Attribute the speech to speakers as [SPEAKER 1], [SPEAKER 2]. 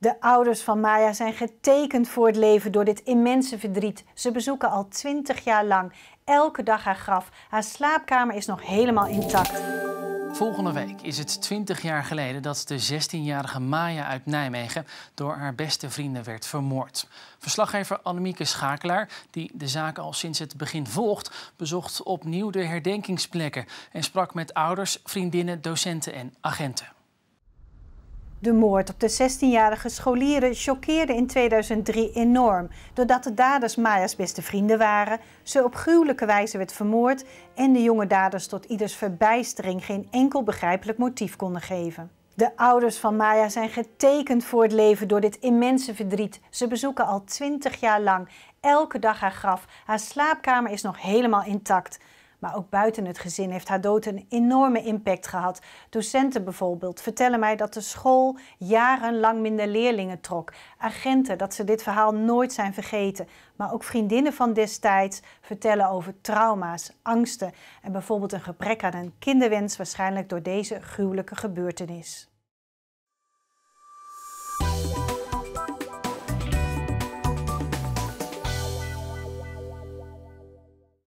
[SPEAKER 1] De ouders van Maya zijn getekend voor het leven door dit immense verdriet. Ze bezoeken al twintig jaar lang elke dag haar graf. Haar slaapkamer is nog helemaal intact.
[SPEAKER 2] Volgende week is het 20 jaar geleden dat de 16-jarige Maya uit Nijmegen door haar beste vrienden werd vermoord. Verslaggever Annemieke Schakelaar, die de zaak al sinds het begin volgt, bezocht opnieuw de herdenkingsplekken en sprak met ouders, vriendinnen, docenten en agenten.
[SPEAKER 1] De moord op de 16-jarige scholieren choqueerde in 2003 enorm, doordat de daders Maya's beste vrienden waren, ze op gruwelijke wijze werd vermoord en de jonge daders tot ieders verbijstering geen enkel begrijpelijk motief konden geven. De ouders van Maya zijn getekend voor het leven door dit immense verdriet. Ze bezoeken al 20 jaar lang elke dag haar graf. Haar slaapkamer is nog helemaal intact. Maar ook buiten het gezin heeft haar dood een enorme impact gehad. Docenten bijvoorbeeld vertellen mij dat de school jarenlang minder leerlingen trok. Agenten dat ze dit verhaal nooit zijn vergeten. Maar ook vriendinnen van destijds vertellen over trauma's, angsten en bijvoorbeeld een gebrek aan een kinderwens, waarschijnlijk door deze gruwelijke gebeurtenis.